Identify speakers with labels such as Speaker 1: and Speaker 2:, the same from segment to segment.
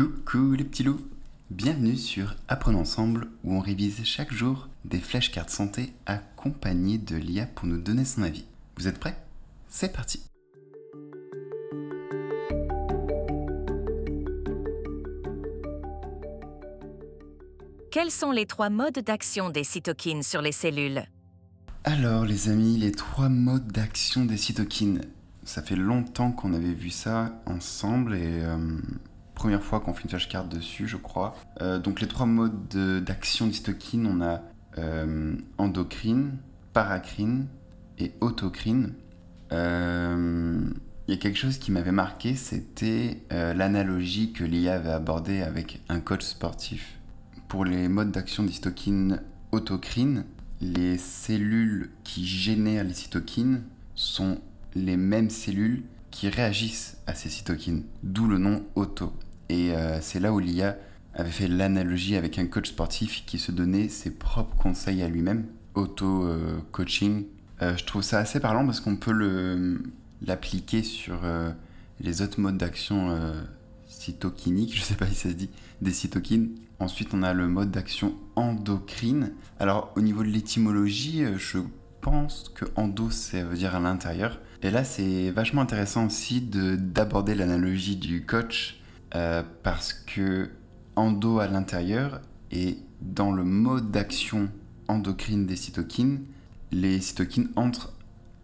Speaker 1: Coucou les petits loups Bienvenue sur Apprenons ensemble où on révise chaque jour des flashcards santé accompagnées de l'IA pour nous donner son avis. Vous êtes prêts C'est parti
Speaker 2: Quels sont les trois modes d'action des cytokines sur les cellules
Speaker 1: Alors les amis, les trois modes d'action des cytokines. Ça fait longtemps qu'on avait vu ça ensemble et... Euh, première fois qu'on fait une flashcard dessus, je crois. Euh, donc les trois modes d'action d'histokine, on a euh, endocrine, paracrine et autocrine. Euh, il y a quelque chose qui m'avait marqué, c'était euh, l'analogie que l'IA avait abordée avec un coach sportif. Pour les modes d'action d'histokine autocrine, les cellules qui génèrent les cytokines sont les mêmes cellules qui réagissent à ces cytokines, d'où le nom auto. Et euh, c'est là où l'IA avait fait l'analogie avec un coach sportif qui se donnait ses propres conseils à lui-même, auto-coaching. Euh, je trouve ça assez parlant parce qu'on peut l'appliquer sur euh, les autres modes d'action cytokiniques, je ne sais pas si ça se dit, des cytokines. Ensuite, on a le mode d'action endocrine. Alors, au niveau de l'étymologie, je pense que endo, ça veut dire à l'intérieur. Et là, c'est vachement intéressant aussi d'aborder l'analogie du coach euh, parce que endo à l'intérieur et dans le mode d'action endocrine des cytokines, les cytokines entrent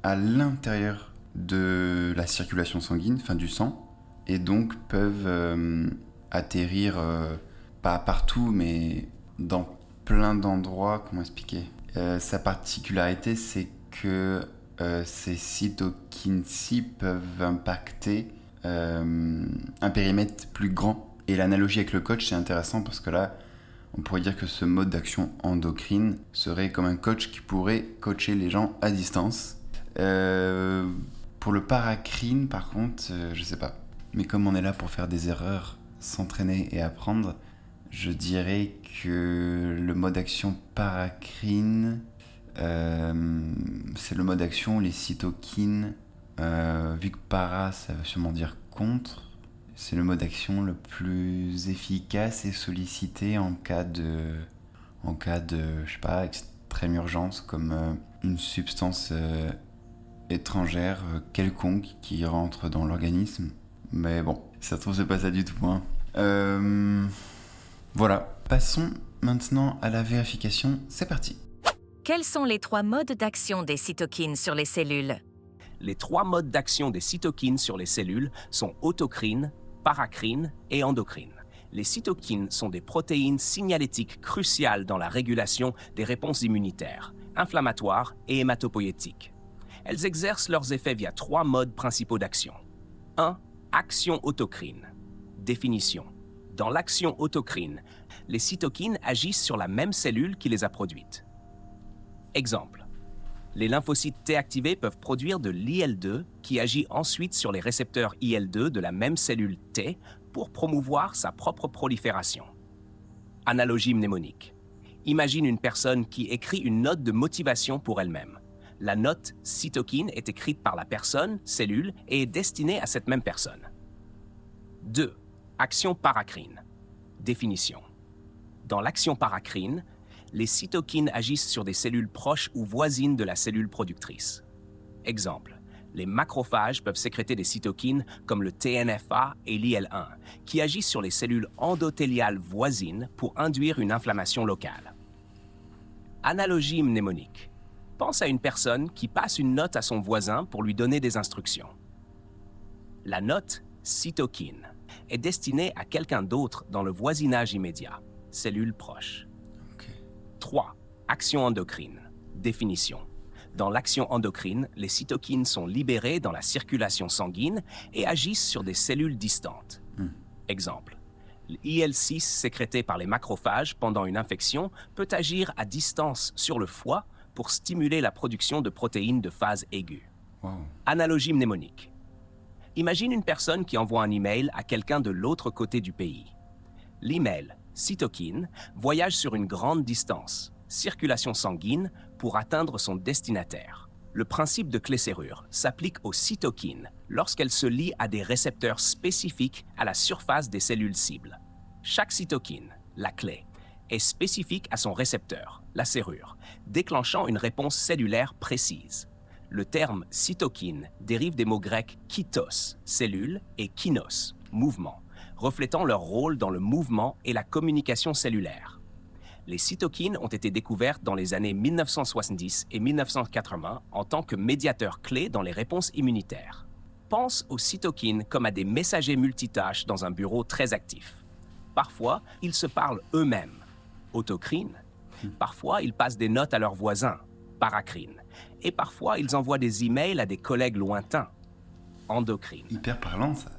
Speaker 1: à l'intérieur de la circulation sanguine, enfin du sang, et donc peuvent euh, atterrir euh, pas partout, mais dans plein d'endroits. Comment expliquer Sa particularité, c'est que ces cytokines-ci peuvent impacter euh, un périmètre plus grand. Et l'analogie avec le coach, c'est intéressant parce que là, on pourrait dire que ce mode d'action endocrine serait comme un coach qui pourrait coacher les gens à distance. Euh, pour le paracrine, par contre, euh, je sais pas. Mais comme on est là pour faire des erreurs, s'entraîner et apprendre, je dirais que le mode d'action paracrine, c'est le mode d'action les cytokines euh, vu que para, ça veut sûrement dire contre, c'est le mode d'action le plus efficace et sollicité en cas de, en cas de, je sais pas, extrême urgence, comme euh, une substance euh, étrangère quelconque qui rentre dans l'organisme. Mais bon, ça se trouve, pas ça du tout. Hein. voilà, passons maintenant à la vérification, c'est parti.
Speaker 2: Quels sont les trois modes d'action des cytokines sur les cellules les trois
Speaker 3: modes d'action des cytokines sur les cellules sont autocrine, paracrine et endocrine. Les cytokines sont des protéines signalétiques cruciales dans la régulation des réponses immunitaires, inflammatoires et hématopoïétiques. Elles exercent leurs effets via trois modes principaux d'action. 1. Action autocrine. Définition. Dans l'action autocrine, les cytokines agissent sur la même cellule qui les a produites. Exemple les lymphocytes T activés peuvent produire de l'IL2 qui agit ensuite sur les récepteurs IL2 de la même cellule T pour promouvoir sa propre prolifération. Analogie mnémonique. Imagine une personne qui écrit une note de motivation pour elle-même. La note cytokine est écrite par la personne, cellule, et est destinée à cette même personne. 2. Action paracrine. Définition. Dans l'action paracrine, les cytokines agissent sur des cellules proches ou voisines de la cellule productrice. Exemple, les macrophages peuvent sécréter des cytokines comme le TNFA et l'IL1, qui agissent sur les cellules endothéliales voisines pour induire une inflammation locale. Analogie mnémonique. Pense à une personne qui passe une note à son voisin pour lui donner des instructions. La note cytokine est destinée à quelqu'un d'autre dans le voisinage immédiat, cellule proches. 3. Action endocrine. Définition. Dans l'action endocrine, les cytokines sont libérées dans la circulation sanguine et agissent sur des cellules distantes. Hmm. Exemple. L'IL6 sécrété par les macrophages pendant une infection peut agir à distance sur le foie pour stimuler la production de protéines de phase aiguë. Analogie mnémonique. Imagine une personne qui envoie un email à quelqu'un de l'autre côté du pays. L'email Cytokine voyage sur une grande distance, circulation sanguine, pour atteindre son destinataire. Le principe de clé-serrure s'applique aux cytokines lorsqu'elles se lient à des récepteurs spécifiques à la surface des cellules cibles. Chaque cytokine, la clé, est spécifique à son récepteur, la serrure, déclenchant une réponse cellulaire précise. Le terme cytokine dérive des mots grecs kytos, cellule, et kinos, mouvement reflétant leur rôle dans le mouvement et la communication cellulaire. Les cytokines ont été découvertes dans les années 1970 et 1980 en tant que médiateurs clés dans les réponses immunitaires. Pense aux cytokines comme à des messagers multitâches dans un bureau très actif. Parfois, ils se parlent eux-mêmes, autocrine. Parfois, ils passent des notes à leurs voisins, paracrine. Et parfois, ils envoient des emails à des collègues lointains, endocrine. Hyper parlant, ça.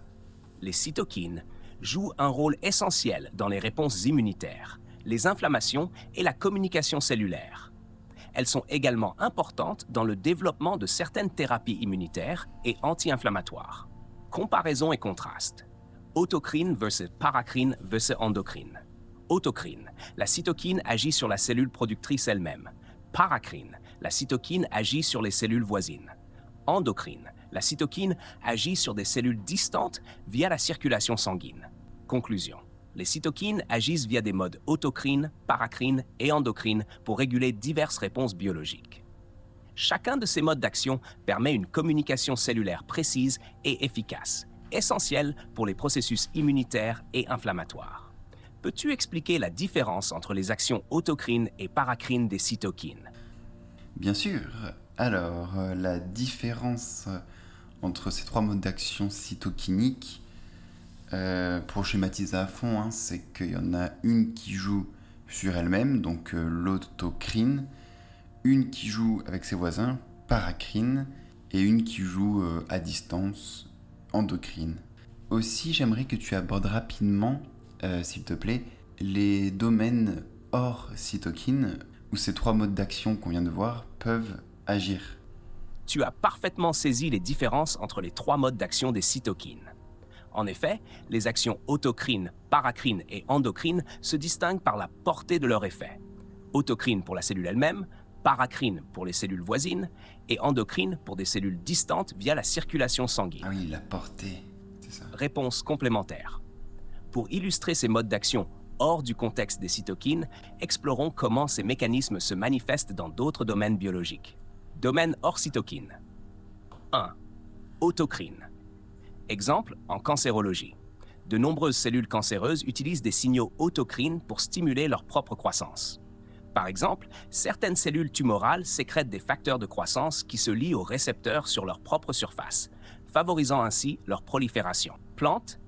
Speaker 3: Les cytokines jouent un rôle essentiel dans les réponses immunitaires, les inflammations et la communication cellulaire. Elles sont également importantes dans le développement de certaines thérapies immunitaires et anti-inflammatoires. Comparaison et contraste. Autocrine versus paracrine versus endocrine. Autocrine, la cytokine agit sur la cellule productrice elle-même. Paracrine, la cytokine agit sur les cellules voisines. Endocrine, la cytokine agit sur des cellules distantes via la circulation sanguine. Conclusion. Les cytokines agissent via des modes autocrines, paracrine et endocrine pour réguler diverses réponses biologiques. Chacun de ces modes d'action permet une communication cellulaire précise et efficace, essentielle pour les processus immunitaires et inflammatoires. Peux-tu expliquer la différence entre les actions autocrine et paracrines des cytokines
Speaker 1: Bien sûr. Alors, euh, la différence euh, entre ces trois modes d'action cytokiniques, euh, pour schématiser à fond, hein, c'est qu'il y en a une qui joue sur elle-même, donc euh, l'autocrine, une qui joue avec ses voisins, paracrine, et une qui joue euh, à distance, endocrine. Aussi, j'aimerais que tu abordes rapidement, s'il te plaît, les domaines hors cytokines, où ces trois modes d'action qu'on vient de voir peuvent agir
Speaker 3: tu as parfaitement saisi les différences entre les trois modes d'action des cytokines. En effet, les actions autocrine, paracrine et endocrine se distinguent par la portée de leur effet. Autocrine pour la cellule elle-même, paracrine pour les cellules voisines et endocrine pour des cellules distantes via la circulation sanguine. Ah oui, la portée, c'est ça. Réponse complémentaire. Pour illustrer ces modes d'action hors du contexte des cytokines, explorons comment ces mécanismes se manifestent dans d'autres domaines biologiques. Domaine hors 1. Autocrine. Exemple en cancérologie. De nombreuses cellules cancéreuses utilisent des signaux autocrines pour stimuler leur propre croissance. Par exemple, certaines cellules tumorales sécrètent des facteurs de croissance qui se lient aux récepteurs sur leur propre surface, favorisant ainsi leur prolifération. Plantes,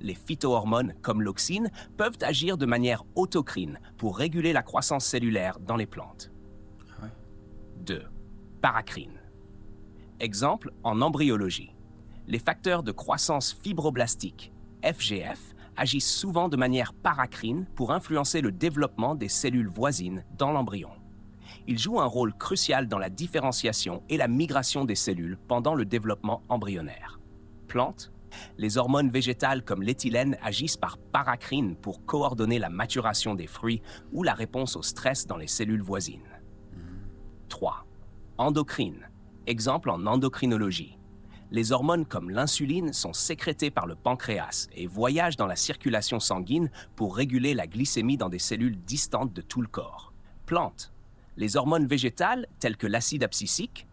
Speaker 3: les phytohormones comme l'auxine peuvent agir de manière autocrine pour réguler la croissance cellulaire dans les plantes. 2. Ah paracrine. Exemple en embryologie. Les facteurs de croissance fibroblastique, FGF, agissent souvent de manière paracrine pour influencer le développement des cellules voisines dans l'embryon. Ils jouent un rôle crucial dans la différenciation et la migration des cellules pendant le développement embryonnaire. Plantes, les hormones végétales comme l'éthylène agissent par paracrine pour coordonner la maturation des fruits ou la réponse au stress dans les cellules voisines. 3. Endocrine. Exemple en endocrinologie. Les hormones comme l'insuline sont sécrétées par le pancréas et voyagent dans la circulation sanguine pour réguler la glycémie dans des cellules distantes de tout le corps. Plantes. Les hormones végétales, telles que l'acide abscissique,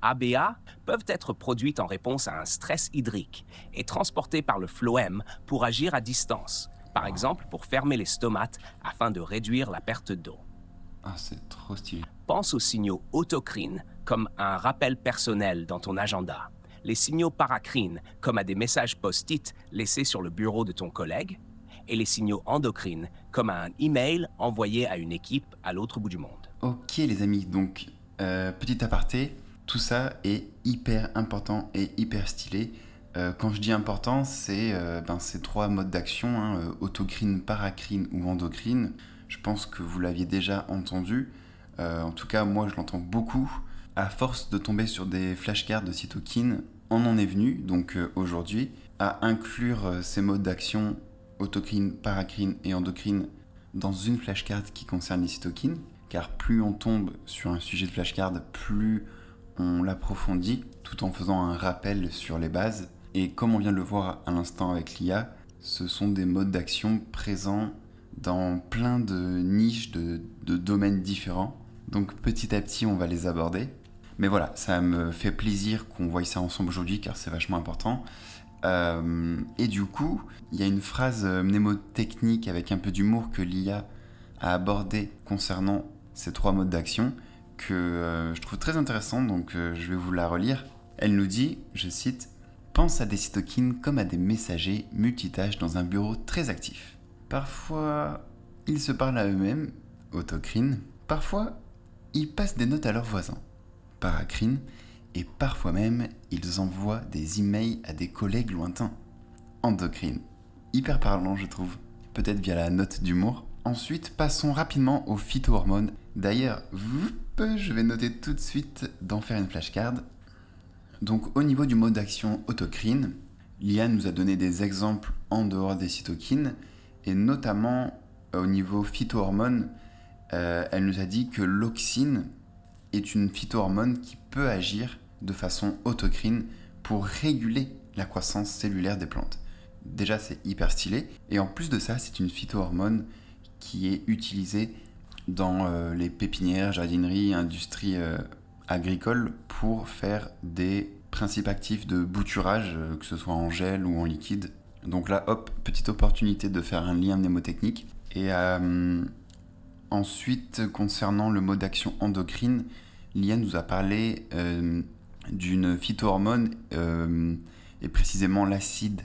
Speaker 3: ABA, peuvent être produites en réponse à un stress hydrique et transportées par le phloème pour agir à distance, par exemple pour fermer les stomates afin de réduire la perte d'eau. Ah, c'est trop stylé. Pense aux signaux autocrines comme un rappel personnel dans ton agenda, les signaux paracrines comme à des messages post-it laissés sur le bureau de ton collègue, et les signaux endocrines comme à un email envoyé à une équipe à l'autre bout du monde.
Speaker 1: Ok les amis, donc euh, petit aparté, tout ça est hyper important et hyper stylé. Euh, quand je dis important, c'est euh, ben, ces trois modes d'action, hein, autocrine, paracrine ou endocrine. Je pense que vous l'aviez déjà entendu. Euh, en tout cas, moi, je l'entends beaucoup. À force de tomber sur des flashcards de cytokines, on en est venu, donc euh, aujourd'hui, à inclure euh, ces modes d'action autocrine, paracrine et endocrine dans une flashcard qui concerne les cytokines, car plus on tombe sur un sujet de flashcard, plus on l'approfondit, tout en faisant un rappel sur les bases. Et comme on vient de le voir à l'instant avec l'IA, ce sont des modes d'action présents dans plein de niches, de domaines différents, donc petit à petit, on va les aborder. Mais voilà, ça me fait plaisir qu'on voie ça ensemble aujourd'hui car c'est vachement important. Euh, et du coup, il y a une phrase euh, mnémotechnique avec un peu d'humour que l'IA a abordée concernant ces trois modes d'action que euh, je trouve très intéressant, donc je vais vous la relire. Elle nous dit, je cite, Pense à des cytokines comme à des messagers multitâches dans un bureau très actif. Parfois, ils se parlent à eux-mêmes, autocrine. Parfois, ils passent des notes à leurs voisins, paracrine, et parfois même, ils envoient des emails à des collègues lointains. Endocrine. Hyper parlant, je trouve. Peut-être via la note d'humour. Ensuite, passons rapidement aux phytohormones. D'ailleurs, je vais noter tout de suite d'en faire une flashcard. Donc, au niveau du mode d'action autocrine, l'IA nous a donné des exemples en dehors des cytokines, et notamment euh, au niveau phytohormones, euh, elle nous a dit que l'auxine est une phytohormone qui peut agir de façon autocrine pour réguler la croissance cellulaire des plantes. Déjà, c'est hyper stylé. Et en plus de ça, c'est une phytohormone qui est utilisée dans euh, les pépinières, jardineries, industries agricole euh, agricoles pour faire des principes actifs de bouturage, que ce soit en gel ou en liquide. Donc là, hop, petite opportunité de faire un lien mnémotechnique. Et Ensuite, concernant le mode d'action endocrine, Liane nous a parlé euh, d'une phytohormone euh, et précisément l'acide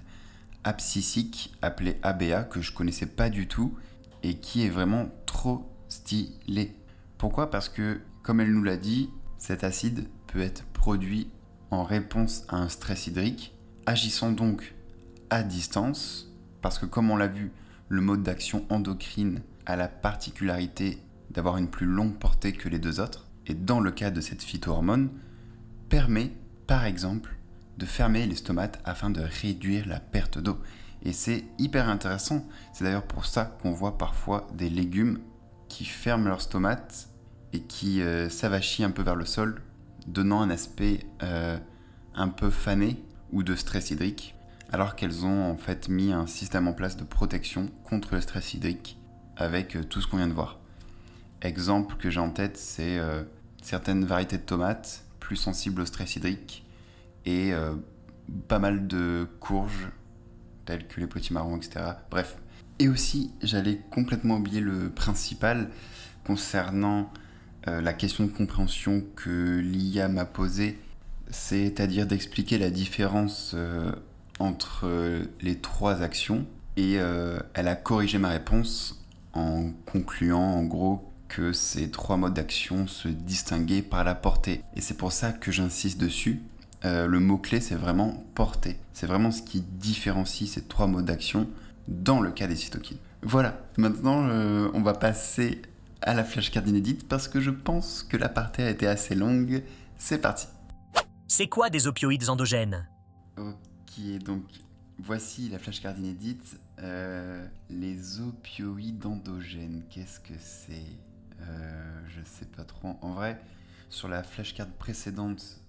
Speaker 1: abscissique, appelé ABA que je connaissais pas du tout et qui est vraiment trop stylé. Pourquoi Parce que, comme elle nous l'a dit, cet acide peut être produit en réponse à un stress hydrique, agissant donc à distance, parce que comme on l'a vu, le mode d'action endocrine a la particularité d'avoir une plus longue portée que les deux autres, et dans le cas de cette phytohormone, permet par exemple de fermer les stomates afin de réduire la perte d'eau. Et c'est hyper intéressant, c'est d'ailleurs pour ça qu'on voit parfois des légumes qui ferment leurs stomates et qui euh, un peu vers le sol, donnant un aspect euh, un peu fané ou de stress hydrique, alors qu'elles ont en fait mis un système en place de protection contre le stress hydrique avec euh, tout ce qu'on vient de voir. Exemple que j'ai en tête, c'est euh, certaines variétés de tomates plus sensibles au stress hydrique et euh, pas mal de courges telles que les petits marrons, etc. Bref. Et aussi, j'allais complètement oublier le principal concernant la question de compréhension que l'IA m'a posée, c'est-à-dire d'expliquer la différence entre les trois actions. Et elle a corrigé ma réponse en concluant en gros que ces trois modes d'action se distinguaient par la portée. Et c'est pour ça que j'insiste dessus. Euh, le mot-clé, c'est vraiment portée. C'est vraiment ce qui différencie ces trois modes d'action dans le cas des cytokines. Voilà, maintenant euh, on va passer à la flashcard inédite parce que je pense que partie a été assez longue. C'est parti. C'est quoi des opioïdes endogènes Ok, donc voici la flashcard inédite. Euh, les opioïdes endogènes, qu'est-ce que c'est Je euh, Je sais pas trop. En vrai, sur la flashcard précédente,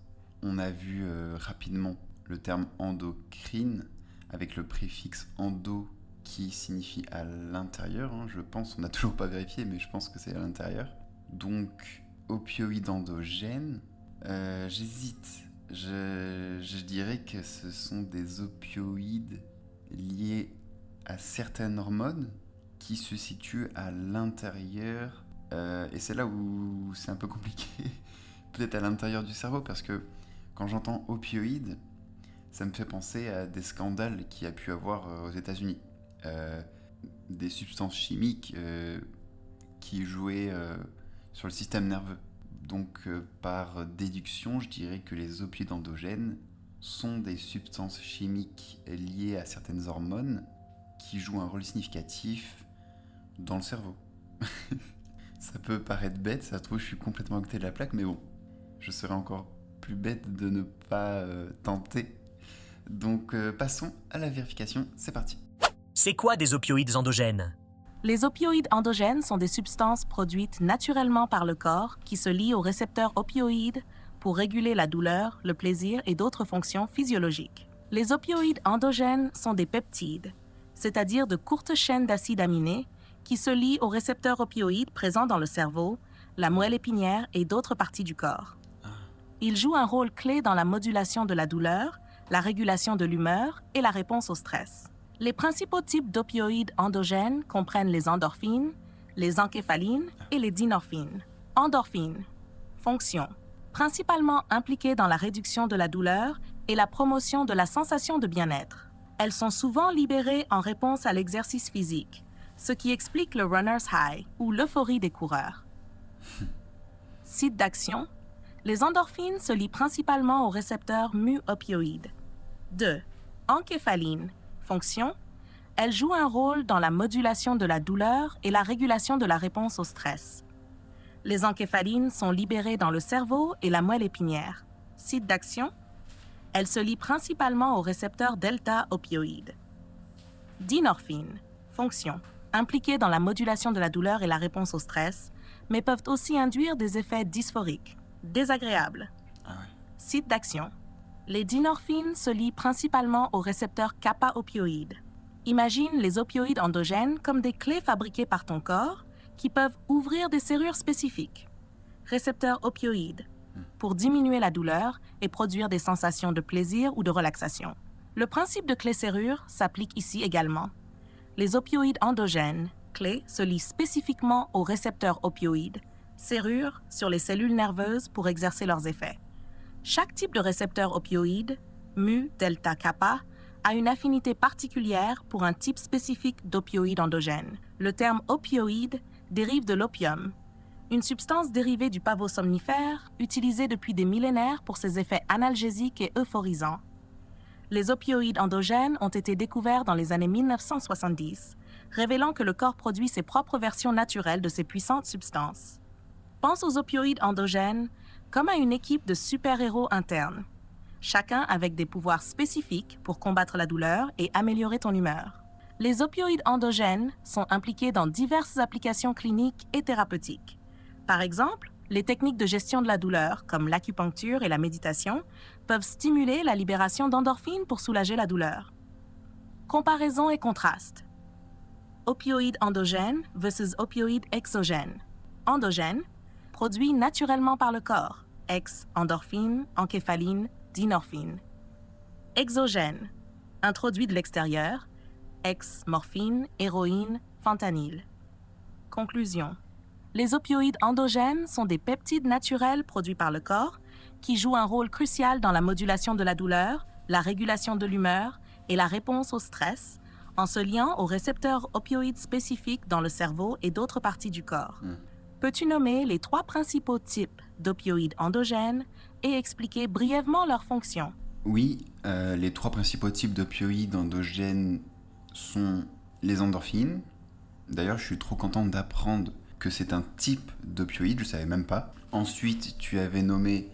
Speaker 1: on a vu euh, rapidement le terme endocrine avec le préfixe endo qui signifie à l'intérieur. Hein. je pense, on n'a toujours pas vérifié, mais je pense que c'est à l'intérieur. Donc, opioïdes endogènes, j'hésite. Je, je dirais que ce sont des opioïdes liés à certaines hormones qui se situent à l'intérieur. Euh, et c'est là où c'est un peu compliqué, peut-être à l'intérieur du cerveau, parce que quand j'entends opioïdes, ça me fait penser à des scandales qu'il y a pu avoir euh, aux États-Unis. Euh, des substances chimiques qui jouaient sur le système nerveux. Donc par déduction, je dirais que les opioïdes endogènes sont des substances chimiques liées à certaines hormones qui joue un rôle significatif dans le cerveau. ça peut paraître bête, ça se trouve je suis complètement à côté de la plaque, mais bon, je serais encore plus bête de ne pas euh, tenter. Donc euh, passons à la vérification, c'est parti. C'est quoi des opioïdes endogènes
Speaker 2: Les opioïdes endogènes sont des substances produites naturellement par le corps qui se lient aux récepteurs opioïdes pour réguler la douleur, le plaisir et d'autres fonctions physiologiques. Les opioïdes endogènes sont des peptides, c'est-à-dire de courtes chaînes d'acides aminés qui se lient aux récepteurs opioïdes présents dans le cerveau, la moelle épinière et d'autres parties du corps. Ah. Ils jouent un rôle clé dans la modulation de la douleur, la régulation de l'humeur et la réponse au stress. Les principaux types d'opioïdes endogènes comprennent les endorphines, les encéphalines et les dynorphines. Endorphines. Fonction. Principalement impliquées dans la réduction de la douleur et la promotion de la sensation de bien-être elles sont souvent libérées en réponse à l'exercice physique, ce qui explique le runner's high ou l'euphorie des coureurs. Site d'action Les endorphines se lient principalement aux récepteurs mu-opioïde. 2. Encéphaline. Fonction Elle joue un rôle dans la modulation de la douleur et la régulation de la réponse au stress. Les encéphalines sont libérées dans le cerveau et la moelle épinière. Site d'action elle se lie principalement au récepteur delta-opioïde. Dynorphine. fonction, impliquée dans la modulation de la douleur et la réponse au stress, mais peuvent aussi induire des effets dysphoriques, désagréables. Ah Site d'action. Les dinorphines se lient principalement au récepteur kappa-opioïde. Imagine les opioïdes endogènes comme des clés fabriquées par ton corps qui peuvent ouvrir des serrures spécifiques. Récepteur opioïde, pour diminuer la douleur et produire des sensations de plaisir ou de relaxation. Le principe de clé-serrure s'applique ici également. Les opioïdes endogènes, clés, se lient spécifiquement aux récepteurs opioïdes, serrures, sur les cellules nerveuses pour exercer leurs effets. Chaque type de récepteur opioïde, mu, delta, kappa, a une affinité particulière pour un type spécifique d'opioïde endogène. Le terme opioïde dérive de l'opium, une substance dérivée du pavot somnifère, utilisée depuis des millénaires pour ses effets analgésiques et euphorisants. Les opioïdes endogènes ont été découverts dans les années 1970, révélant que le corps produit ses propres versions naturelles de ces puissantes substances. Pense aux opioïdes endogènes comme à une équipe de super-héros internes, chacun avec des pouvoirs spécifiques pour combattre la douleur et améliorer ton humeur les opioïdes endogènes sont impliqués dans diverses applications cliniques et thérapeutiques. Par exemple, les techniques de gestion de la douleur, comme l'acupuncture et la méditation, peuvent stimuler la libération d'endorphines pour soulager la douleur. Comparaison et contraste. Opioïdes endogènes versus opioïdes exogènes. Endogènes, produits naturellement par le corps, ex-endorphine, encéphaline, dynorphine. Exogènes, introduits de l'extérieur, ex-morphine, héroïne, fentanyl. Conclusion. Les opioïdes endogènes sont des peptides naturels produits par le corps qui jouent un rôle crucial dans la modulation de la douleur, la régulation de l'humeur et la réponse au stress, en se liant aux récepteurs opioïdes spécifiques dans le cerveau et d'autres parties du corps. Hmm. Peux-tu nommer les trois principaux types d'opioïdes endogènes et expliquer brièvement leur fonction
Speaker 1: Oui, euh, les trois principaux types d'opioïdes endogènes sont les endorphines. D'ailleurs, je suis trop content d'apprendre que c'est un type d'opioïde, je ne savais même pas. Ensuite, tu avais nommé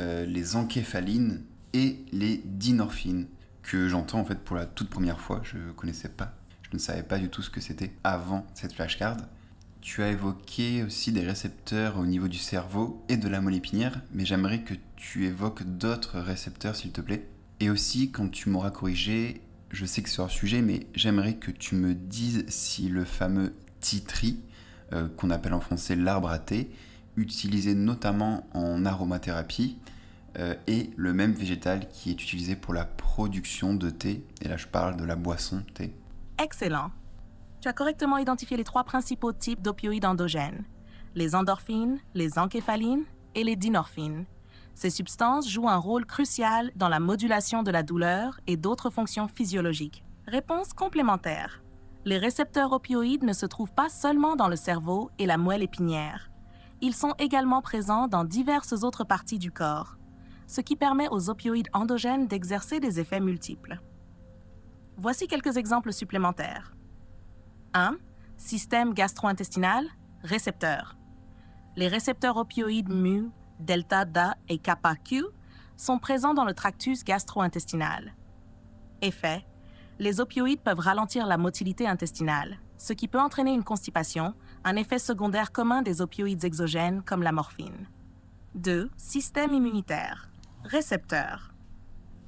Speaker 1: euh, les encéphalines et les dinorphines, que j'entends en fait pour la toute première fois, je ne connaissais pas, je ne savais pas du tout ce que c'était avant cette flashcard. Tu as évoqué aussi des récepteurs au niveau du cerveau et de la moelle épinière, mais j'aimerais que tu évoques d'autres récepteurs s'il te plaît. Et aussi, quand tu m'auras corrigé, je sais que c'est hors sujet, mais j'aimerais que tu me dises si le fameux titri euh, qu'on appelle en français l'arbre à thé, utilisé notamment en aromathérapie, euh, et le même végétal qui est utilisé pour la production de thé, et là je parle de la boisson thé.
Speaker 2: Excellent. Tu as correctement identifié les trois principaux types d'opioïdes endogènes, les endorphines, les encéphalines et les dynorphines. Ces substances jouent un rôle crucial dans la modulation de la douleur et d'autres fonctions physiologiques. Réponse complémentaire les récepteurs opioïdes ne se trouvent pas seulement dans le cerveau et la moelle épinière. Ils sont également présents dans diverses autres parties du corps, ce qui permet aux opioïdes endogènes d'exercer des effets multiples. Voici quelques exemples supplémentaires. 1. Système gastro-intestinal, récepteurs. Les récepteurs opioïdes mu, delta, da et kappa Q sont présents dans le tractus gastro-intestinal. Effet les opioïdes peuvent ralentir la motilité intestinale, ce qui peut entraîner une constipation, un effet secondaire commun des opioïdes exogènes comme la morphine. 2. Système immunitaire. Récepteurs.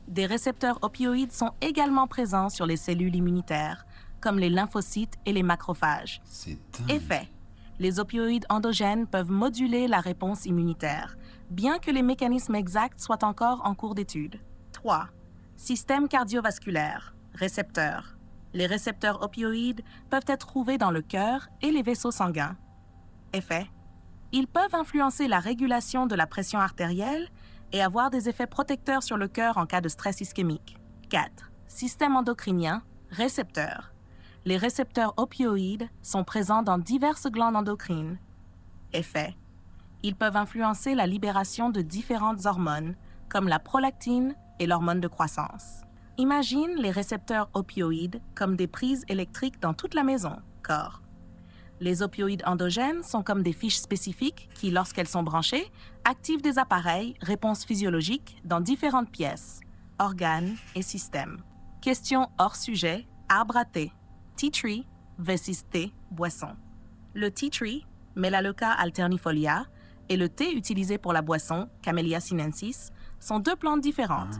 Speaker 2: Des récepteurs opioïdes sont également présents sur les cellules immunitaires, comme les lymphocytes et les macrophages. Effet. Les opioïdes endogènes peuvent moduler la réponse immunitaire, bien que les mécanismes exacts soient encore en cours d'étude. 3. Système cardiovasculaire. Récepteurs. Les récepteurs opioïdes peuvent être trouvés dans le cœur et les vaisseaux sanguins. Effet. Ils peuvent influencer la régulation de la pression artérielle et avoir des effets protecteurs sur le cœur en cas de stress ischémique. 4. Système endocrinien, récepteurs. Les récepteurs opioïdes sont présents dans diverses glandes endocrines. Effet. Ils peuvent influencer la libération de différentes hormones, comme la prolactine et l'hormone de croissance. Imagine les récepteurs opioïdes comme des prises électriques dans toute la maison, corps. Les opioïdes endogènes sont comme des fiches spécifiques qui, lorsqu'elles sont branchées, activent des appareils, réponses physiologiques dans différentes pièces, organes et systèmes. Question hors sujet, arbre à thé, tea tree, vs. thé, boisson. Le tea tree, Melaleuca alternifolia, et le thé utilisé pour la boisson, Camellia sinensis, sont deux plantes différentes.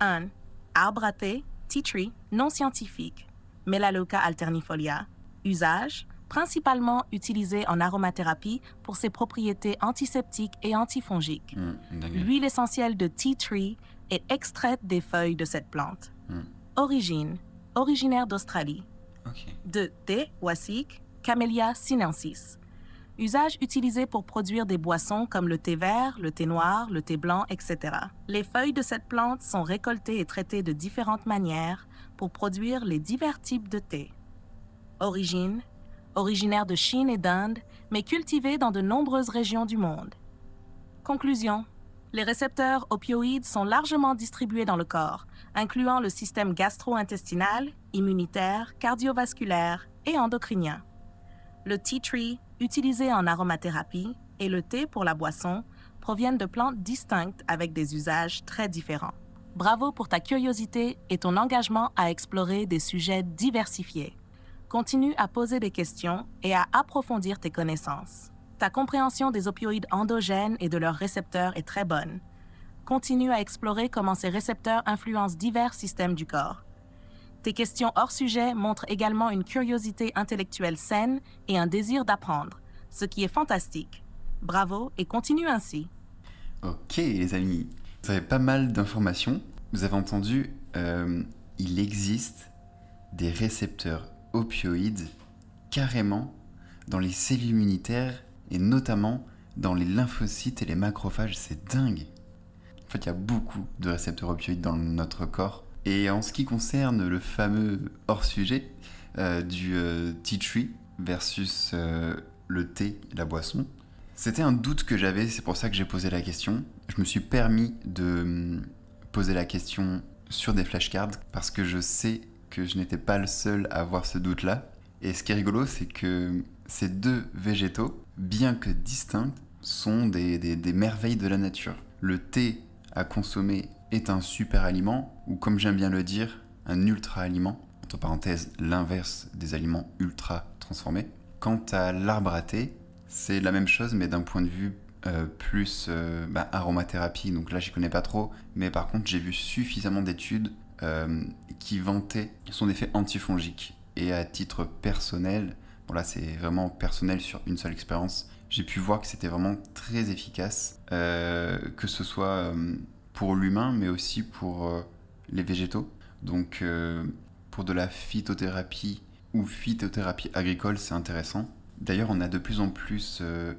Speaker 2: Ah. Un arbre à thé, tea tree, non scientifique, Melaleuca alternifolia, usage, principalement utilisé en aromathérapie pour ses propriétés antiseptiques et antifongiques.
Speaker 1: Hmm, L'huile
Speaker 2: essentielle de tea tree est extraite des feuilles de cette plante. Hmm. Origine, originaire d'Australie. De thé wasik, Camellia sinensis usage utilisé pour produire des boissons comme le thé vert, le thé noir, le thé blanc, etc. Les feuilles de cette plante sont récoltées et traitées de différentes manières pour produire les divers types de thé. Origine originaire de Chine et d'Inde, mais cultivée dans de nombreuses régions du monde. Conclusion les récepteurs opioïdes sont largement distribués dans le corps, incluant le système gastro-intestinal, immunitaire, cardiovasculaire et endocrinien. Le tea tree utilisés en aromathérapie, et le thé pour la boisson proviennent de plantes distinctes avec des usages très différents. Bravo pour ta curiosité et ton engagement à explorer des sujets diversifiés. Continue à poser des questions et à approfondir tes connaissances. Ta compréhension des opioïdes endogènes et de leurs récepteurs est très bonne. Continue à explorer comment ces récepteurs influencent divers systèmes du corps. Tes questions hors sujet montrent également une curiosité intellectuelle saine et un désir d'apprendre, ce qui est fantastique. Bravo et continue ainsi.
Speaker 1: Ok les amis, vous avez pas mal d'informations. Vous avez entendu, euh, il existe des récepteurs opioïdes carrément dans les cellules immunitaires et notamment dans les lymphocytes et les macrophages, c'est dingue. En fait, il y a beaucoup de récepteurs opioïdes dans notre corps et en ce qui concerne le fameux hors-sujet euh, du euh, tea tree versus euh, le thé, la boisson, c'était un doute que j'avais, c'est pour ça que j'ai posé la question. Je me suis permis de hum, poser la question sur des flashcards parce que je sais que je n'étais pas le seul à avoir ce doute-là. Et ce qui est rigolo, c'est que ces deux végétaux, bien que distincts, sont des, des merveilles de la nature. Le thé à consommer est un super aliment, ou comme j'aime bien le dire, un ultra-aliment, entre parenthèses l'inverse des aliments ultra transformés. Quant à l'arbre à thé, c'est la même chose, mais d'un point de vue euh, plus euh, bah, aromathérapie, donc là j'y connais pas trop, mais par contre j'ai vu suffisamment d'études euh, qui vantaient son effet antifongique. Et à titre personnel, bon là c'est vraiment personnel sur une seule expérience, j'ai pu voir que c'était vraiment très efficace, que ce soit pour l'humain, mais aussi pour euh, les végétaux. Donc, euh, pour de la phytothérapie ou phytothérapie agricole, c'est intéressant. D'ailleurs, on a de plus en plus euh,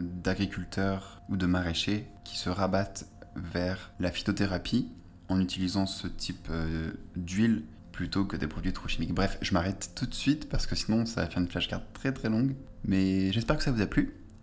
Speaker 1: d'agriculteurs ou de maraîchers qui se rabattent vers la phytothérapie en utilisant ce type d'huile plutôt que des produits trop chimiques. Bref, je m'arrête tout de suite parce que sinon ça va faire une flashcard très très longue. Mais j'espère que ça vous a plu